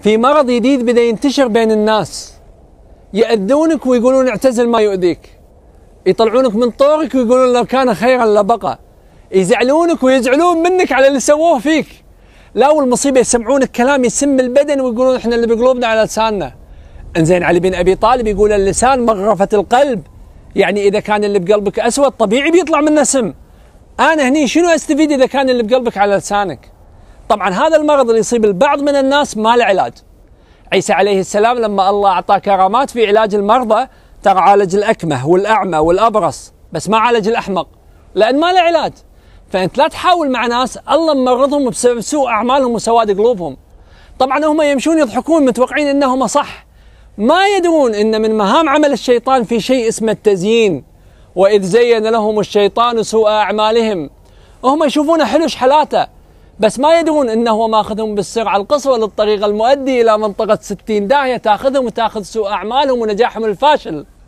في مرض جديد بدأ ينتشر بين الناس يأذونك ويقولون اعتزل ما يؤذيك يطلعونك من طورك ويقولون لو كان خيرا لبقى يزعلونك ويزعلون منك على اللي سووه فيك لا والمصيبة يسمعونك كلام يسم البدن ويقولون احنا اللي بقلوبنا على لساننا انزين علي بن ابي طالب يقول اللسان مغرفة القلب يعني اذا كان اللي بقلبك اسود طبيعي بيطلع منه سم انا هني شنو استفيد اذا كان اللي بقلبك على لسانك طبعا هذا المرض اللي يصيب البعض من الناس ما له علاج عيسى عليه السلام لما الله أعطاه كرامات في علاج المرضى ترى عالج الأكمه والأعمى والأبرص بس ما عالج الأحمق لأن ما له علاج فأنت لا تحاول مع ناس الله ممرضهم بسبب سوء أعمالهم وسواد قلوبهم طبعا هم يمشون يضحكون متوقعين أنهم صح ما يدرون أن من مهام عمل الشيطان في شيء اسمه التزيين وإذ زين لهم الشيطان سوء أعمالهم وهم يشوفونه حلو شحلاته بس ما يدرون انه هو ماخذهم بالسرعه القصوى للطريق المؤدي الى منطقه 60 داهيه تاخذهم وتاخذ سوء اعمالهم ونجاحهم الفاشل